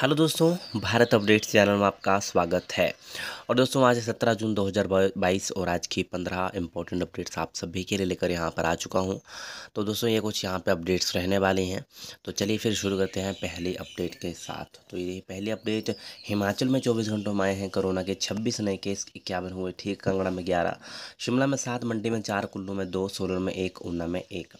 hello दोस्तों Bharat updates channel में आपका स्वागत है और दोस्तों आज सत्रह जून 2022 और आज की पंद्रह इम्पोर्टेंट अपडेट्स आप सभी के लिए लेकर यहाँ पर आ चुका हूँ तो दोस्तों ये कुछ यहाँ पे अपडेट्स रहने वाले हैं तो चलिए फिर शुरू करते हैं पहली अपडेट के साथ तो ये पहली अपडेट हिमाचल में चौबीस घंटों में आए हैं कोरोना के छब्बीस नए केस इक्यावन हुए ठीक कंगड़ा में ग्यारह शिमला में सात मंडी में चार कुल्लू में दो सोलन में एक ऊना में एक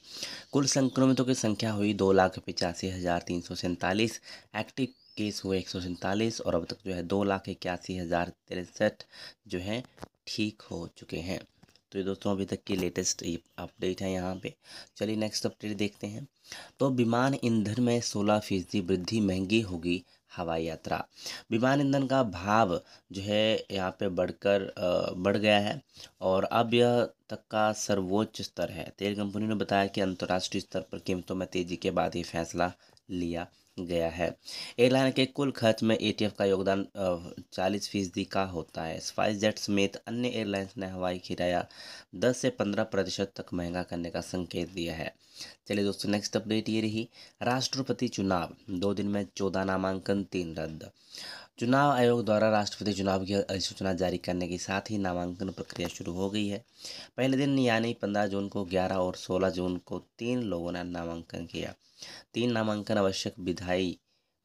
कुल संक्रमितों की संख्या हुई दो लाख हज़ार तीन सौ सैंतालीस एक्टिव केस हुए एक सौ सैंतालीस और अब तक जो है दो लाख इक्यासी हज़ार तिरसठ जो है ठीक हो चुके हैं तो ये दोस्तों अभी तक की लेटेस्ट अपडेट है यहाँ पे चलिए नेक्स्ट अपडेट देखते हैं तो विमान ईंधन में सोलह फीसदी वृद्धि महंगी होगी हवाई यात्रा विमान ईंधन का भाव जो है यहाँ पे बढ़कर बढ़ गया है और अब यह तक का सर्वोच्च स्तर है तेल कंपनी ने बताया कि अंतर्राष्ट्रीय स्तर पर कीमतों में तेज़ी के बाद ये फैसला लिया गया है एयरलाइन के कुल खर्च में एटीएफ का योगदान चालीस फीसदी का होता है स्पाइस जेट समेत अन्य एयरलाइंस ने हवाई किराया दस से पंद्रह प्रतिशत तक महंगा करने का संकेत दिया है चलिए दोस्तों नेक्स्ट अपडेट ये रही राष्ट्रपति चुनाव दो दिन में चौदह नामांकन तीन रद्द चुनाव आयोग द्वारा राष्ट्रपति चुनाव की अधिसूचना जारी करने के साथ ही नामांकन प्रक्रिया शुरू हो गई है पहले दिन यानी पंद्रह जून को ग्यारह और सोलह जून को तीन लोगों ने नामांकन किया तीन नामांकन आवश्यक विधान दिखाई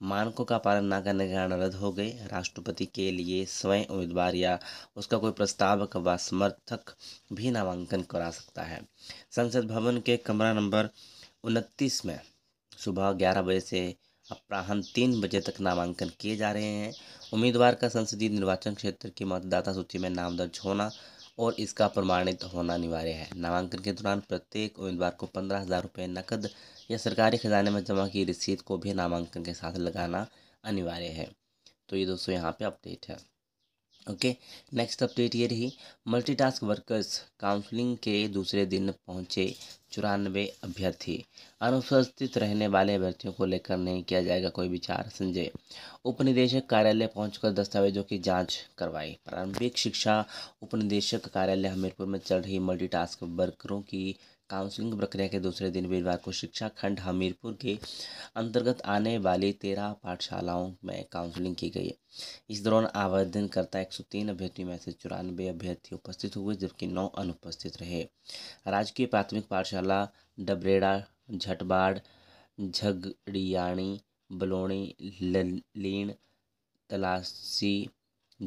मानकों का पालन न करने के कारण रद्द हो गए राष्ट्रपति के लिए स्वयं उम्मीदवार या उसका कोई प्रस्तावक व समर्थक भी नामांकन करा सकता है संसद भवन के कमरा नंबर उनतीस में सुबह ग्यारह बजे से अपराहन तीन बजे तक नामांकन किए जा रहे हैं उम्मीदवार का संसदीय निर्वाचन क्षेत्र की मतदाता सूची में नाम दर्ज होना और इसका प्रमाणित होना अनिवार्य है नामांकन के दौरान प्रत्येक उम्मीदवार को पंद्रह हज़ार रुपये नकद या सरकारी ख़जाने में जमा की रसीद को भी नामांकन के साथ लगाना अनिवार्य है तो ये दोस्तों यहाँ पे अपडेट है ओके नेक्स्ट अपडेट ये रही मल्टीटास्क वर्कर्स काउंसलिंग के दूसरे दिन पहुँचे चौरानवे अभ्यर्थी अनुपस्थित रहने वाले अभ्यर्थियों को लेकर नहीं किया जाएगा कोई विचार संजय उपनिदेशक कार्यालय पहुंचकर दस्तावेजों की जांच करवाई प्रारंभिक शिक्षा उपनिदेशक कार्यालय हमीरपुर में चल रही मल्टीटास्क वर्करों की काउंसलिंग प्रक्रिया के दूसरे दिन वीरवार को शिक्षा खंड हमीरपुर के अंतर्गत आने वाली तेरह पाठशालाओं में काउंसलिंग की गई इस दौरान आवेदनकर्ता एक सौ तीन अभ्यर्थियों में से चौरानवे अभ्यर्थी उपस्थित हुए जबकि नौ अनुपस्थित रहे राजकीय प्राथमिक पाठशाला डबरेड़ा झटबाड़ झगड़ियाणी बलोणी ललीन तलासी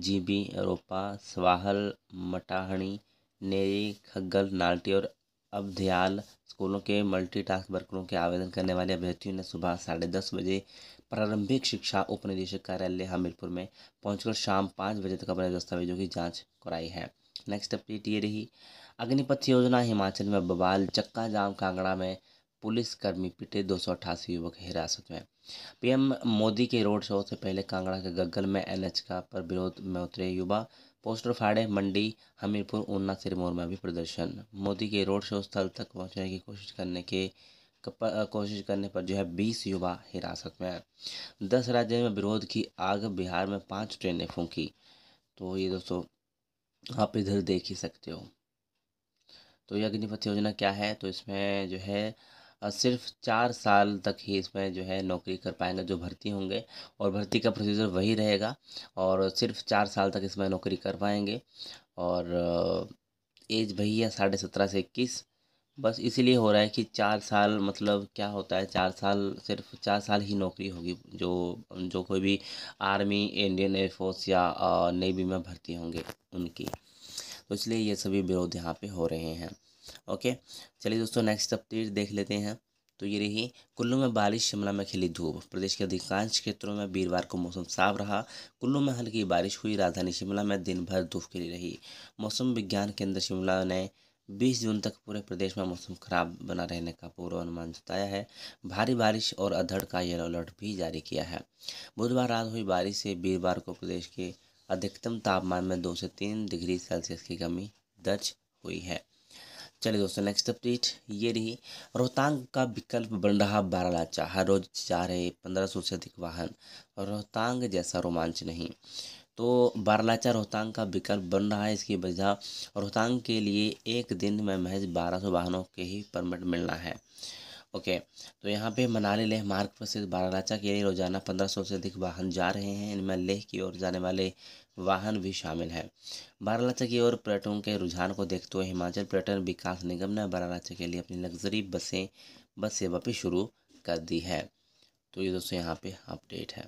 जीबी रोपा स्वाहल मटाहणी नेरी खग्गल नाल्टी और अवध्याल स्कूलों के मल्टीटास्क वर्करों के आवेदन करने वाले अभ्यर्थियों ने सुबह साढ़े दस बजे प्रारंभिक शिक्षा उपनिदेशक कार्यालय हमीरपुर में पहुंचकर शाम पाँच बजे तक अपने दस्तावेजों की जाँच कराई है नेक्स्ट अपडेट ये रही अग्निपथ योजना हिमाचल में बवाल चक्का जाम कांगड़ा में पुलिसकर्मी पिटे दो युवक हिरासत में पीएम मोदी के रोड शो से पहले कांगड़ा के गग्गल में एनएच का पर विरोध में उतरे युवा पोस्टर फाड़े मंडी हमीरपुर ऊना सिरमौर में भी प्रदर्शन मोदी के रोड शो स्थल तक पहुंचने की कोशिश करने के कोशिश करने पर जो है बीस युवा हिरासत में दस राज्यों में विरोध की आग बिहार में पांच ट्रेनें फूंकी तो ये दोस्तों आप इधर देख ही सकते हो तो यह अग्निपथ योजना क्या है तो इसमें जो है सिर्फ चार साल तक ही इसमें जो है नौकरी कर पाएंगे जो भर्ती होंगे और भर्ती का प्रोसीजर वही रहेगा और सिर्फ चार साल तक इसमें नौकरी कर पाएंगे और एज वही है साढ़े सत्रह से इक्कीस बस इसीलिए हो रहा है कि चार साल मतलब क्या होता है चार साल सिर्फ चार साल ही नौकरी होगी जो जो कोई भी आर्मी इंडियन एयरफोर्स या नेवी में भर्ती होंगे उनकी तो इसलिए ये सभी विरोध यहाँ पे हो रहे हैं ओके चलिए दोस्तों नेक्स्ट अपडेट देख लेते हैं तो ये रही कुल्लू में बारिश शिमला में खिली धूप प्रदेश के अधिकांश क्षेत्रों में वीरवार को मौसम साफ रहा कुल्लू में हल्की बारिश हुई राजधानी शिमला में दिन भर धूप खिली रही मौसम विज्ञान केंद्र शिमला ने 20 जून तक पूरे प्रदेश में मौसम खराब बना रहने का पूर्वानुमान जताया है भारी बारिश और अधड़ का येलो अलर्ट भी जारी किया है बुधवार रात हुई बारिश से वीरवार को प्रदेश के अधिकतम तापमान में दो से तीन डिग्री सेल्सियस की कमी दर्ज हुई है चलिए दोस्तों नेक्स्ट अपडेट ये रही रोहतांग का विकल्प बन रहा बारह लाचा हर रोज जा रहे पंद्रह सौ से अधिक वाहन और रोहतांग जैसा रोमांच नहीं तो बारलाचा रोहतांग का विकल्प बन रहा है इसकी वजह रोहतांग के लिए एक दिन में महज बारह सौ वाहनों के ही परमिट मिलना है ओके तो यहाँ पे मनाली लेह मार्ग पर सिर्फ बारालाचा के लिए रोजाना पंद्रह सौ से अधिक वाहन जा रहे हैं इनमें लेह की ओर जाने वाले वाहन भी शामिल है बारालाचा की ओर पर्यटकों के रुझान को देखते हुए हिमाचल पर्यटन विकास निगम ने बारालाचा के लिए अपनी लग्जरी बसें बस सेवा भी शुरू कर दी है तो ये दोस्तों यहाँ पे अपडेट है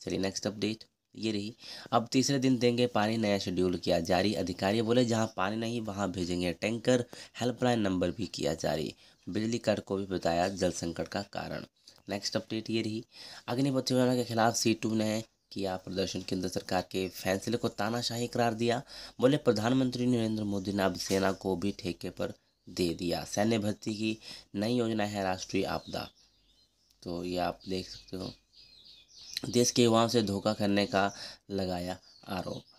चलिए नेक्स्ट अपडेट ये रही अब तीसरे दिन देंगे पानी नया शेड्यूल किया जारी अधिकारी बोले जहाँ पानी नहीं वहाँ भेजेंगे टैंकर हेल्पलाइन नंबर भी किया जारी बिजली कट को भी बताया जल संकट का कारण नेक्स्ट अपडेट ये रही अग्निपथ योजना के खिलाफ सी टू ने किया प्रदर्शन केंद्र सरकार के फैसले को तानाशाही करार दिया बोले प्रधानमंत्री नरेंद्र मोदी ने अब सेना को भी ठेके पर दे दिया सैन्य भर्ती की नई योजना है राष्ट्रीय आपदा तो ये आप देख सकते हो देश के युवाओं से धोखा करने का लगाया आरोप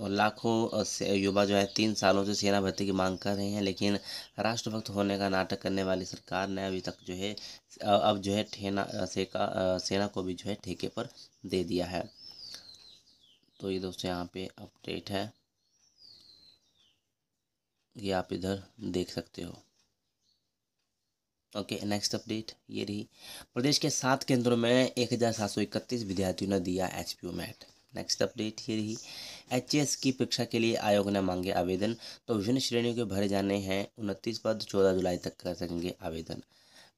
और लाखों युवा जो है तीन सालों से सेना भर्ती की मांग कर रहे हैं लेकिन राष्ट्रभक्त होने का नाटक करने वाली सरकार ने अभी तक जो है अब जो है ठेना का सेना को भी जो है ठेके पर दे दिया है तो ये दोस्तों यहाँ पे अपडेट है ये आप इधर देख सकते हो ओके नेक्स्ट अपडेट ये रही प्रदेश के सात केंद्रों में एक हज़ार सात सौ इकतीस विद्यार्थियों ने दिया एच पी ओ मैट नेक्स्ट अपडेट ये रही एच की परीक्षा के लिए आयोग ने मांगे आवेदन तो विभिन्न श्रेणियों के भरे जाने हैं उनतीस पद चौदह जुलाई तक कर सकेंगे आवेदन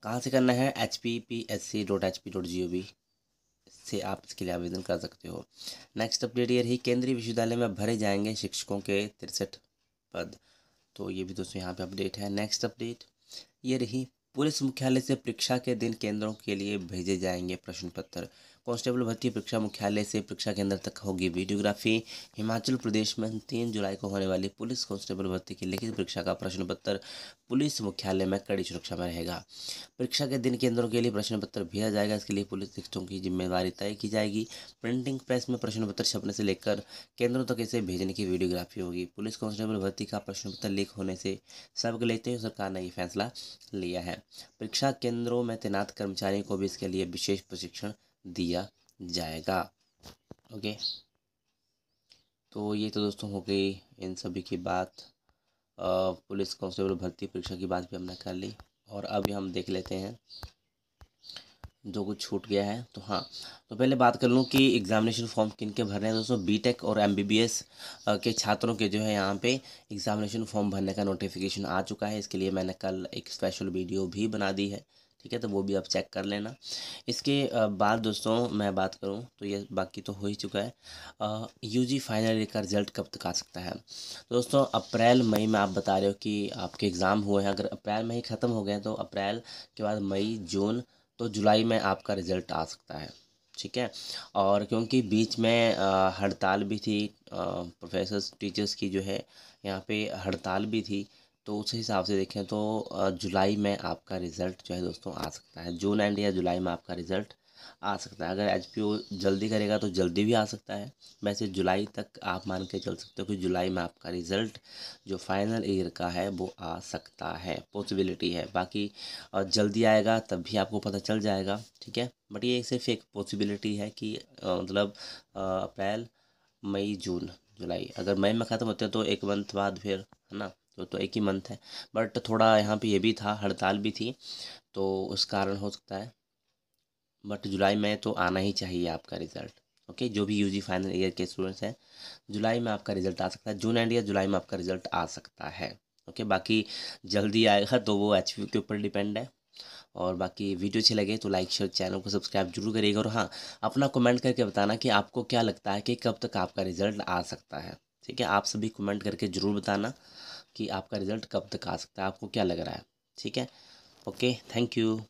कहाँ से करना है H P P S C dot H P dot G O V से आप इसके लिए आवेदन कर सकते हो नेक्स्ट अपडेट ये रही केंद्रीय विश्वविद्यालय में भरे जाएंगे शिक्षकों के तिरसठ पद तो ये भी दोस्तों यहाँ पे अपडेट है नेक्स्ट अपडेट ये रही पुलिस मुख्यालय से परीक्षा के दिन केंद्रों के लिए भेजे जाएंगे प्रश्न पत्र कांस्टेबल भर्ती परीक्षा मुख्यालय से परीक्षा केंद्र तक होगी वीडियोग्राफी हिमाचल प्रदेश में तीन जुलाई को होने वाली पुलिस कांस्टेबल भर्ती की लिखित परीक्षा का प्रश्न पत्र पुलिस मुख्यालय में कड़ी सुरक्षा में रहेगा परीक्षा के दिन केंद्रों के लिए प्रश्न पत्र भेजा जाएगा इसके लिए पुलिस अधीक्षकों की जिम्मेदारी तय की जाएगी प्रिंटिंग प्रेस में प्रश्न पत्र छपने से लेकर केंद्रों तक इसे भेजने की वीडियोग्राफी होगी पुलिस कांस्टेबल भर्ती का प्रश्न पत्र लीक होने से सबक लेते हुए सरकार ने यह फैसला लिया है परीक्षा केंद्रों में तैनात कर्मचारियों को भी इसके लिए विशेष प्रशिक्षण दिया जाएगा ओके तो ये तो दोस्तों हो गई इन सभी की बात पुलिस कांस्टेबल भर्ती परीक्षा की बात भी हमने कर ली और अभी हम देख लेते हैं जो कुछ छूट गया है तो हाँ तो पहले बात कर लूँ कि एग्जामिनेशन फॉर्म किन के भरने हैं दोस्तों बीटेक और एमबीबीएस के छात्रों के जो है यहाँ पे एग्जामिनेशन फॉर्म भरने का नोटिफिकेशन आ चुका है इसके लिए मैंने कल एक स्पेशल वीडियो भी बना दी है ठीक है तो वो भी आप चेक कर लेना इसके बाद दोस्तों मैं बात करूं तो ये बाकी तो हो ही चुका है यूजी फाइनल ईयर का रिज़ल्ट कब तक आ सकता है तो दोस्तों अप्रैल मई में आप बता रहे हो कि आपके एग्ज़ाम हुए हैं अगर अप्रैल में ही ख़त्म हो गए तो अप्रैल के बाद मई जून तो जुलाई में आपका रिज़ल्ट आ सकता है ठीक है और क्योंकि बीच में हड़ताल भी थी प्रोफेसर टीचर्स की जो है यहाँ पे हड़ताल भी थी तो उस हिसाब से देखें तो जुलाई में आपका रिज़ल्ट जो है दोस्तों आ सकता है जून एंड या जुलाई में आपका रिज़ल्ट आ सकता है अगर एच जल्दी करेगा तो जल्दी भी आ सकता है वैसे जुलाई तक आप मान के चल सकते हो कि जुलाई में आपका रिज़ल्ट जो फाइनल ईयर का है वो आ सकता है पॉसिबिलिटी है बाकी जल्दी आएगा तब भी आपको पता चल जाएगा ठीक है बट ये सिर्फ एक पॉसिबिलिटी है कि मतलब अप्रैल मई जून जुलाई अगर मई में ख़त्म होते हैं तो एक मंथ बाद फिर है ना तो तो एक ही मंथ है बट थोड़ा यहाँ पे ये भी था हड़ताल भी थी तो उस कारण हो सकता है बट जुलाई में तो आना ही चाहिए आपका रिज़ल्ट ओके जो भी यूजी फाइनल ईयर के स्टूडेंट्स हैं जुलाई में आपका रिज़ल्ट आ सकता है जून एंड या जुलाई में आपका रिज़ल्ट आ सकता है ओके बाकी जल्दी आएगा तो वो एच के ऊपर डिपेंड है और बाकी वीडियो अच्छी लगे तो लाइक शेयर चैनल को सब्सक्राइब जरूर करिएगा और हाँ अपना कमेंट करके बताना कि आपको क्या लगता है कि कब तक आपका रिज़ल्ट आ सकता है ठीक है आप सभी कमेंट करके ज़रूर बताना कि आपका रिज़ल्ट कब तक आ सकता है आपको क्या लग रहा है ठीक है ओके थैंक यू